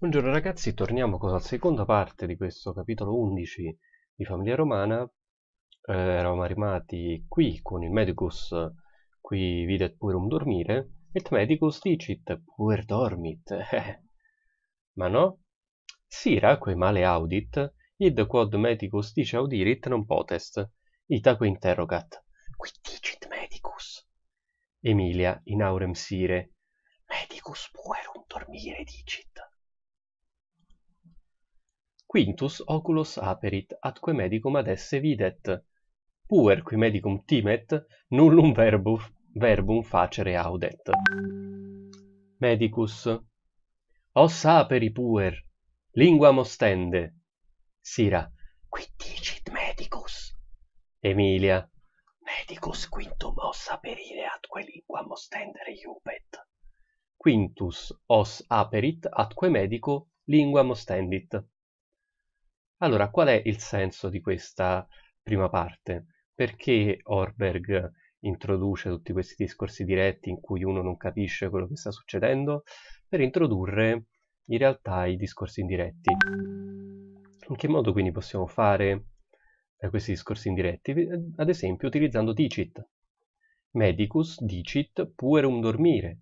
Buongiorno ragazzi, torniamo con la seconda parte di questo capitolo 11 di Famiglia Romana. Eh, eravamo arrivati qui con il Medicus, qui videt puerum dormire, et Medicus dicit puer dormit. Ma no? Siraque male audit, id quod Medicus dice audirit non potest, itaque interrogat. Qui dicit Medicus. Emilia in aurem sire, Medicus puerum dormire dicit Quintus oculos aperit, atque medicum ad esse videt. Puer qui medicum timet, nullum verbum, verbum facere audet. Medicus. Os aperi puer, lingua mostende. Sira. Qui dicit medicus. Emilia. Medicus quintum os aperire atque lingua mostendere iubet. Quintus os aperit atque medico lingua mostendit. Allora, qual è il senso di questa prima parte? Perché Orberg introduce tutti questi discorsi diretti in cui uno non capisce quello che sta succedendo? Per introdurre in realtà i discorsi indiretti. In che modo quindi possiamo fare eh, questi discorsi indiretti? Ad esempio utilizzando dicit. Medicus dicit puerum dormire.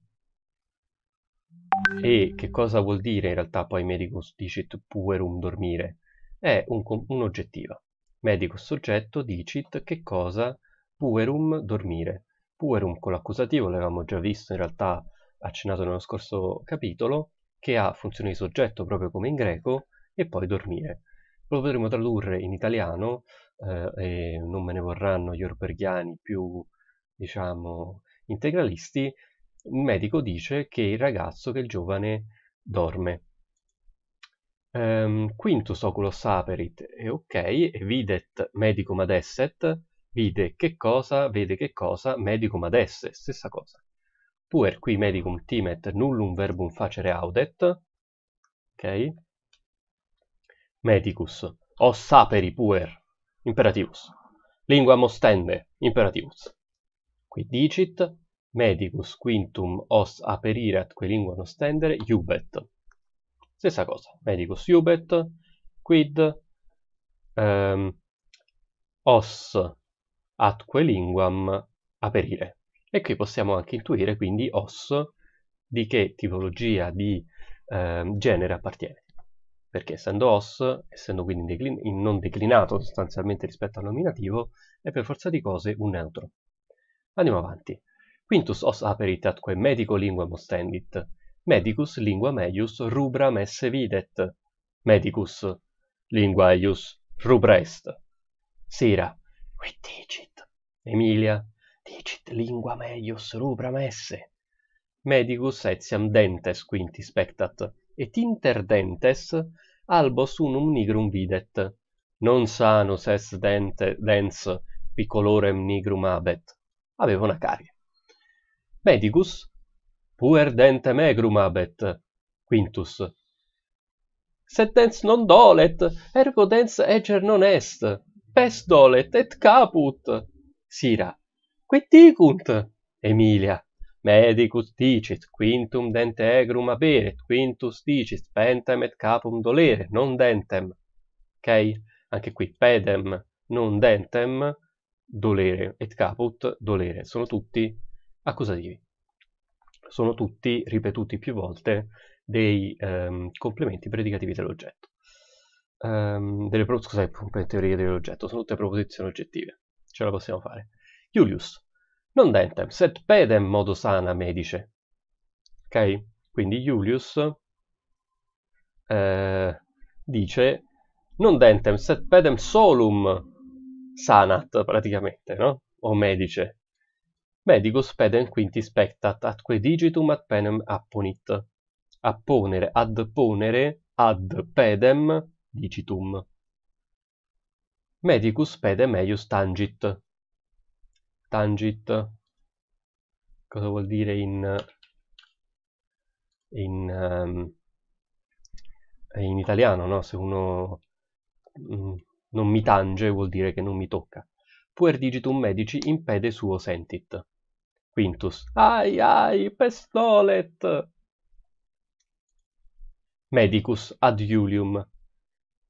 E che cosa vuol dire in realtà poi medicus dicit puerum dormire? è un, un'oggettiva. Medico soggetto dicit che cosa puerum dormire. Puerum con l'accusativo, l'avevamo già visto in realtà accennato nello scorso capitolo, che ha funzione di soggetto proprio come in greco, e poi dormire. Lo potremmo tradurre in italiano, eh, e non me ne vorranno gli orberghiani più, diciamo, integralisti, il medico dice che il ragazzo, che il giovane dorme. Um, ehm, quintus oculos aperit e ok, e videt medicum ad esset, vide che cosa, vede che cosa, medicum ad esse, stessa cosa. Puer qui medicum timet nullum verbum facere audet, ok? Medicus, os saperi puer, imperativus. Lingua mostende, imperativus. Qui dicit, medicus quintum os aperirat, que lingua nostendere, iubet Stessa cosa, medicus iubet, quid ehm, os atque linguam aperire. E qui possiamo anche intuire quindi os di che tipologia di ehm, genere appartiene. Perché essendo os, essendo quindi declin non declinato sostanzialmente rispetto al nominativo, è per forza di cose un neutro. Andiamo avanti. Quintus os aperit atque medico linguam ostendit. medicus lingua meius rubra messe videt. Medicus, lingua eius rubra est. Sira, quid dicit? Emilia, dicit lingua meius rubra messe. Medicus etiam dentes quinti spectat, et inter dentes albos unum nigrum videt. Non sanus est dente dens picolorem nigrum habet. Aveva una carie. Medicus, puer dente egrum abet. Quintus. Sed dens non dolet, ergo dens eger non est. Pes dolet, et caput. Sira. Quid dicunt? Emilia. Medicus dicit, quintum dente egrum aberet, quintus dicit, pentem et capum dolere, non dentem. Ok? Anche qui, pedem, non dentem, dolere, et caput, dolere. Sono tutti accusativi sono tutti ripetuti più volte dei ehm, complementi predicativi dell'oggetto. Um, delle pro- scusate, complementi dell'oggetto, sono tutte proposizioni oggettive, ce la possiamo fare. Julius, non dentem, set pedem modo sana medice. Eh, ok? Quindi Julius eh, dice non dentem, set pedem solum sanat praticamente, no? O medice. Medicus pedem quinti spectat atque digitum ad penem apponit. Apponere, ad ponere, ad pedem digitum. Medicus pedem eius tangit. Tangit, cosa vuol dire in, in, um, in italiano, no? Se uno mm, non mi tange vuol dire che non mi tocca. Puer digitum medici impede suo sentit. Quintus. Ai ai, pestolet. Medicus ad Iulium.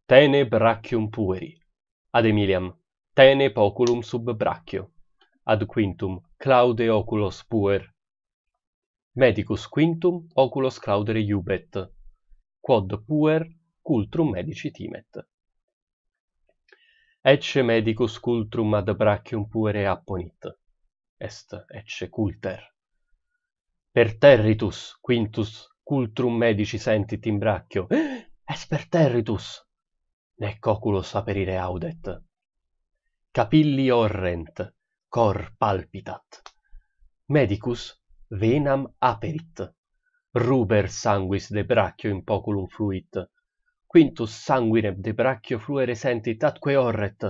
Tene brachium pueri. Ad Emiliam. Tene poculum sub brachio. Ad Quintum. Claude oculos puer. Medicus Quintum oculos claudere iubet. Quod puer cultrum medici timet. Ecce medicus cultrum ad brachium puere apponit est ecce culter. Per territus, quintus, cultrum medici sentit in braccio. es per territus! Nec oculos aperire audet. Capilli orrent, cor palpitat. Medicus venam aperit. Ruber sanguis de braccio in poculum fluit. Quintus sanguinem de braccio fluere sentit atque orret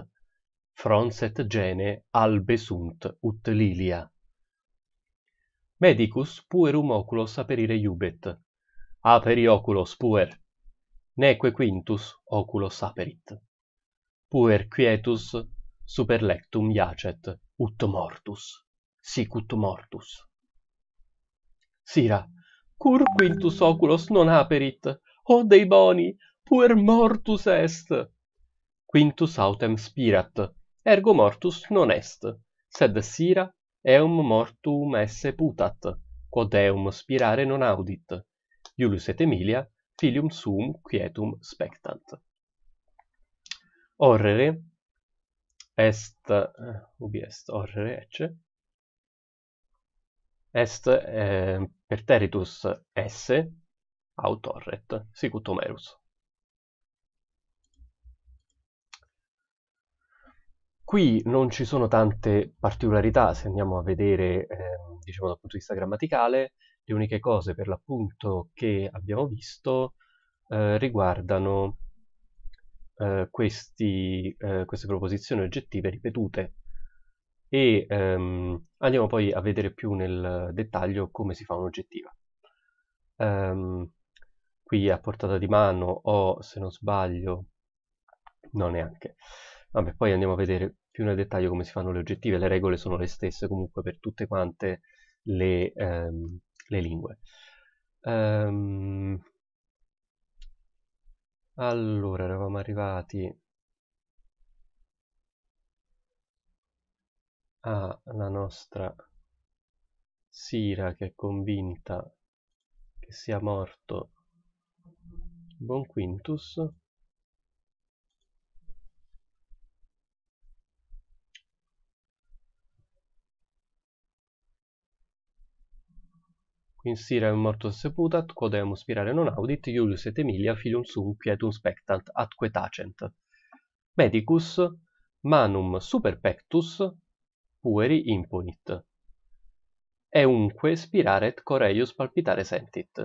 fronset gene albe sunt ut lilia. Medicus puerum oculos aperire iubet. Aperi oculos puer. Neque quintus oculos aperit. Puer quietus super lectum iacet ut mortus. Sic ut mortus. Sira, cur quintus oculos non aperit? O oh, dei boni, puer mortus est! Quintus autem spirat, ergo mortus non est sed sira eum mortuum esse putat quod eum spirare non audit Iulius et Emilia filium suum quietum spectant orrere est eh, ubi est orrere ecce est eh, per territus esse autorret sic omerus Qui non ci sono tante particolarità se andiamo a vedere, eh, diciamo, dal punto di vista grammaticale, le uniche cose per l'appunto che abbiamo visto eh, riguardano eh, questi, eh, queste proposizioni oggettive ripetute e ehm, andiamo poi a vedere più nel dettaglio come si fa un'oggettiva. Um, qui a portata di mano ho, se non sbaglio, no neanche, Vabbè, poi andiamo a vedere più nel dettaglio come si fanno le oggettive, le regole sono le stesse comunque per tutte quante le, ehm, le lingue. Um, allora, eravamo arrivati alla nostra Sira che è convinta che sia morto Bonquintus. Quintus. in Sira mortus seputat, quod emus spirare non audit, Iulius et Emilia filium sum quietum spectant atque tacent. Medicus manum superpectus pueri imponit. Eunque spiraret coreius palpitare sentit.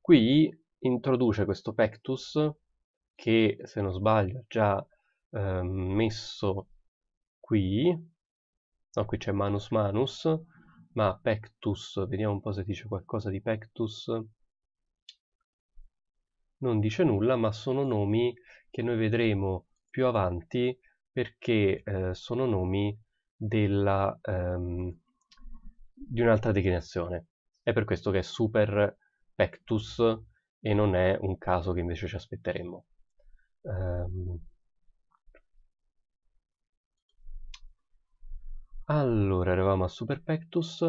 Qui introduce questo pectus, che se non sbaglio è già eh, messo qui, no qui c'è manus manus, ma Pectus, vediamo un po' se dice qualcosa di Pectus, non dice nulla, ma sono nomi che noi vedremo più avanti perché eh, sono nomi della, ehm, di un'altra declinazione. È per questo che è super pectus e non è un caso che invece ci aspetteremmo. Um, Allora, eravamo a Super Pectus.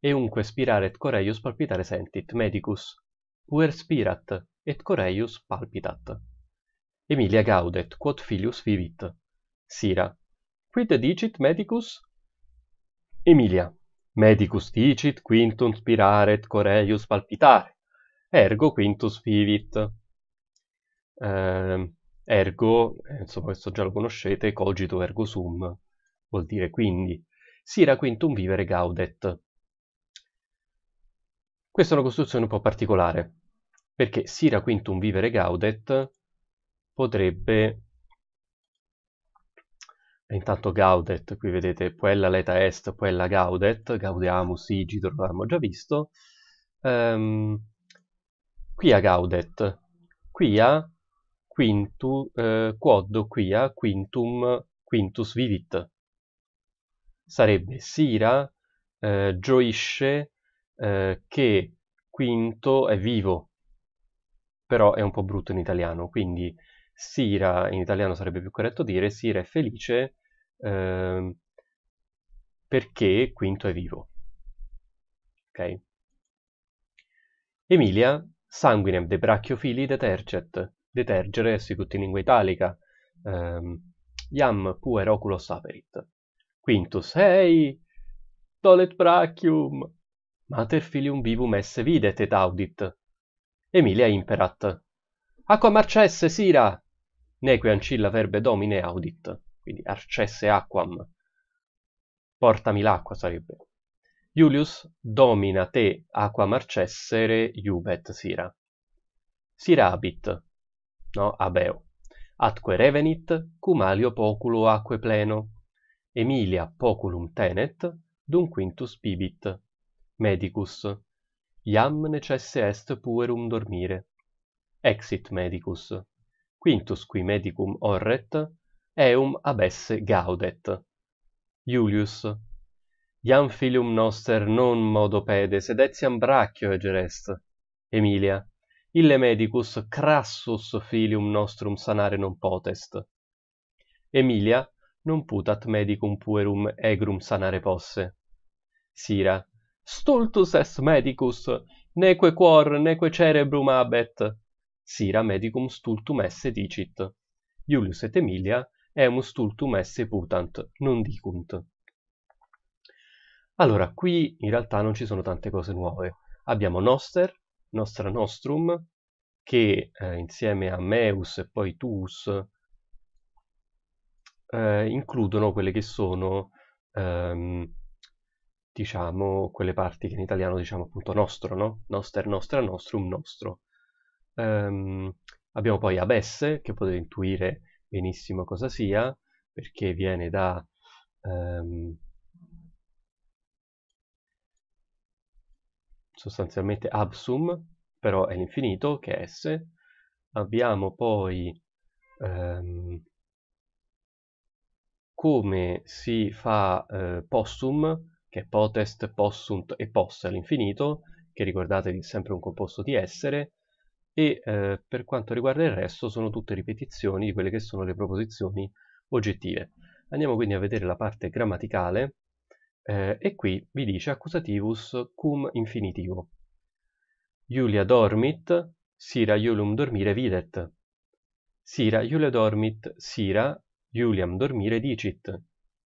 Eunque spiraret Coreius palpitare sentit, medicus. Puer spirat, et Coreius palpitat. Emilia gaudet, quod filius vivit. Sira. Quid dicit medicus? Emilia. Medicus dicit quintum spiraret Coreius palpitare. Ergo quintus vivit. Eh, ergo, insomma questo già lo conoscete, cogito ergo sum, vuol dire quindi sira quintum vivere gaudet. Questa è una costruzione un po' particolare, perché sira quintum vivere gaudet potrebbe... Intanto gaudet, qui vedete, quella leta est, quella gaudet, gaudeamus igidor, l'abbiamo già visto. Um, ehm, quia gaudet, quia quintu, eh, quod quia quintum quintus vivit sarebbe Sira eh, gioisce eh, che Quinto è vivo, però è un po' brutto in italiano, quindi Sira in italiano sarebbe più corretto dire Sira è felice eh, perché Quinto è vivo. Ok? Emilia sanguinem de brachiofili deterget, detergere sicut in lingua italica, ehm, iam puer oculos aperit. Quintus, hei, tolet brachium, mater filium vivum esse videt et audit. Emilia imperat. Aquam arcesse, sira! Neque ancilla verbe domine audit. Quindi arcesse aquam. Portami l'acqua sarebbe. Julius domina te aquam arcessere iubet sira. Sira abit, no, abeo. Atque revenit, cum alio poculo aque pleno, Emilia poculum tenet, dum quintus bibit. Medicus, iam necesse est puerum dormire. Exit medicus. Quintus qui medicum orret, eum abesse gaudet. Iulius, iam filium noster non modo pede, sed etiam brachio egerest. Emilia, ille medicus crassus filium nostrum sanare non potest. Emilia, non putat medicum puerum egrum sanare posse. Sira, stultus est medicus, neque cuor, neque cerebrum abet. Sira medicum stultum esse dicit. Iulius et Emilia emus stultum esse putant, non dicunt. Allora, qui in realtà non ci sono tante cose nuove. Abbiamo Noster, Nostra Nostrum, che eh, insieme a Meus e poi Tuus eh, includono quelle che sono, ehm, diciamo, quelle parti che in italiano diciamo appunto nostro, no? Noster, nostra, nostrum, nostro. Um, abbiamo poi abesse, che potete intuire benissimo cosa sia, perché viene da... Um, sostanzialmente absum, però è l'infinito, che è S. Abbiamo poi... Um, come si fa eh, possum, che è potest, possunt e poss all'infinito, che ricordatevi è sempre un composto di essere, e eh, per quanto riguarda il resto sono tutte ripetizioni di quelle che sono le proposizioni oggettive. Andiamo quindi a vedere la parte grammaticale, eh, e qui vi dice accusativus cum infinitivo. Iulia dormit, sira iulum dormire videt. Sira iulia dormit, sira Iuliam dormire dicit.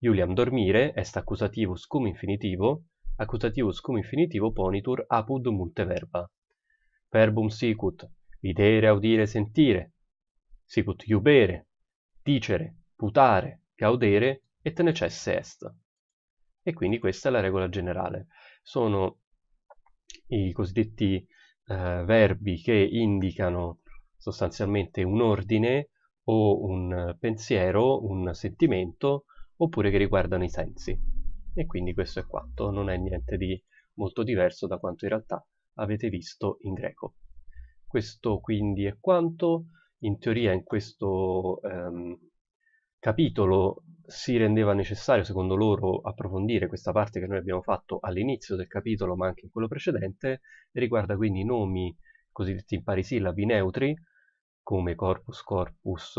Iuliam dormire est accusativus cum infinitivo, accusativus cum infinitivo ponitur apud multe verba. Verbum sicut, videre, audire, sentire, sicut iubere, dicere, putare, gaudere, et necesse est. E quindi questa è la regola generale. Sono i cosiddetti eh, verbi che indicano sostanzialmente un ordine o un pensiero, un sentimento, oppure che riguardano i sensi. E quindi questo è quanto, non è niente di molto diverso da quanto in realtà avete visto in greco. Questo quindi è quanto, in teoria in questo ehm, capitolo si rendeva necessario, secondo loro, approfondire questa parte che noi abbiamo fatto all'inizio del capitolo, ma anche in quello precedente, riguarda quindi i nomi cosiddetti in parisillabi neutri, come corpus corpus,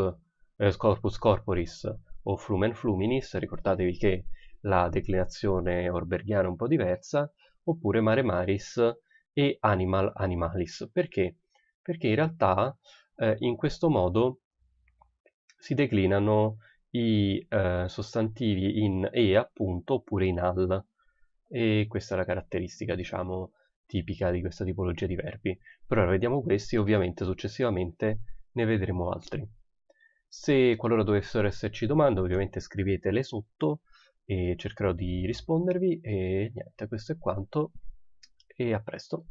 eh, corpus corporis o flumen fluminis, ricordatevi che la declinazione orberghiana è un po' diversa, oppure mare maris e animal animalis. Perché? Perché in realtà eh, in questo modo si declinano i eh, sostantivi in e appunto oppure in al e questa è la caratteristica diciamo tipica di questa tipologia di verbi però vediamo questi ovviamente successivamente ne vedremo altri. Se qualora dovessero esserci domande, ovviamente scrivetele sotto e cercherò di rispondervi e niente, questo è quanto e a presto.